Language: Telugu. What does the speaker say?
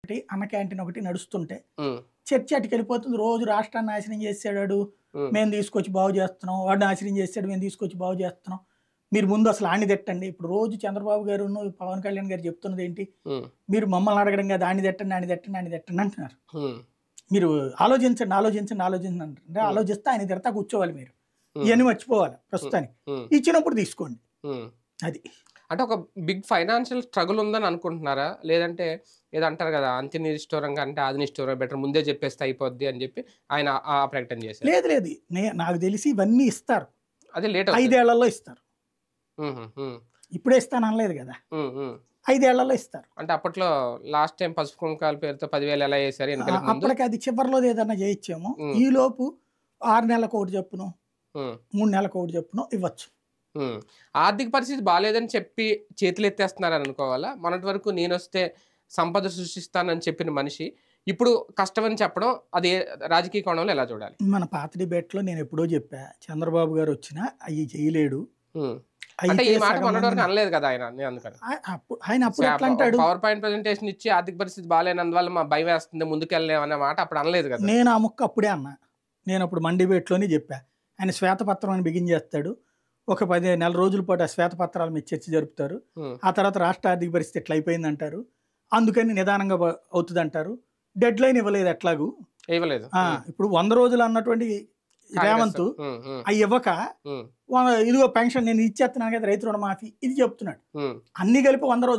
ఒకటి అన్న క్యాంటీన్ ఒకటి నడుస్తుంటే చర్చ అటుకు వెళ్ళిపోతుంది రోజు రాష్ట్రాన్ని నాశనం చేసాడు మేము తీసుకొచ్చి బాగు చేస్తున్నాం వాడు నాశనం చేసాడు మేము తీసుకొచ్చి బాగు చేస్తున్నాం మీరు ముందు అసలు ఆని తెట్టండి ఇప్పుడు రోజు చంద్రబాబు గారు పవన్ కళ్యాణ్ గారు చెప్తున్నది ఏంటి మీరు మమ్మల్ని అడగడం కదా ఆని తెట్టండి ఆని తెట్టండి ఆని తెట్టండి అంటున్నారు మీరు ఆలోచించండి ఆలోచించండి ఆలోచించండి అంటే ఆలోచిస్తే ఆయన తిడతా కూర్చోవాలి మీరు ఇవన్నీ మర్చిపోవాలి ప్రస్తుతానికి ఇచ్చినప్పుడు తీసుకోండి అది అంటే ఒక బిగ్ ఫైనాన్షియల్ స్ట్రగుల్ ఉందని అనుకుంటున్నారా లేదంటే ఏదంటారు కదా అంత్య నిష్ఠూరంగా అంటే ఆది నిష్ఠూరం బెటర్ ముందే చెప్పేస్తే అయిపోద్ది అని చెప్పి ఆయన ఆ ప్రకటన చేశారు లేదు లేదు నాకు తెలిసి ఇవన్నీ ఇస్తారు అదే లేట్ ఐదేళ్లలో ఇస్తారు ఇప్పుడే ఇస్తాను అనలేదు కదా ఐదేళ్లలో ఇస్తారు అంటే అప్పట్లో లాస్ట్ టైం పసుపు కుంకాల పేరుతో పదివేలు ఎలా చేశారు అప్పటికి అది చివరిలో ఏదైనా చేయించేమో ఈ లోపు ఆరు నెలలకు ఒకటి చెప్పును మూడు నెలలకు ఒకటి చెప్పును ఇవ్వచ్చు ఆర్థిక పరిస్థితి బాగాలేదని చెప్పి చేతులు ఎత్తేస్తున్నారని అనుకోవాలా మొన్నటి వరకు నేను వస్తే సంపద సృష్టిస్తానని చెప్పిన మనిషి ఇప్పుడు కష్టమని చెప్పడం అది రాజకీయ కోణంలో ఎలా చూడాలి మన పాత డిబేట్లో నేను ఎప్పుడో చెప్పా చంద్రబాబు గారు వచ్చినా అవి చేయలేడు కదా ఆయన అంటాడు పవర్ పాయింట్ ఇచ్చి ఆర్థిక పరిస్థితి మా అప్పుడు అనలేదు కదా నేను ఆ ముక్క అప్పుడే అన్నా నేను అప్పుడు మండిబేట్లోనే చెప్పా ఆయన శ్వేతపత్రం అని బిగిన్ చేస్తాడు ఒక పది నెల రోజుల పాటు ఆ శ్వేతపత్రాల మీద చర్చ జరుపుతారు ఆ తర్వాత రాష్ట్ర ఆర్థిక పరిస్థితి ఎట్లా అయిపోయింది అంటారు అందుకని నిదానంగా అవుతుంది అంటారు డెడ్ లైన్ ఇవ్వలేదు ఎట్లాగూ ఇవ్వలేదు ఇప్పుడు వంద రోజులు అన్నటువంటి రేవంత్ అవి ఇవ్వక ఇదిగో పెన్షన్ నేను ఇచ్చేస్తున్నాను కదా రైతు రుణమాఫీ ఇది చెప్తున్నాడు అన్ని కలిపి వంద రోజులు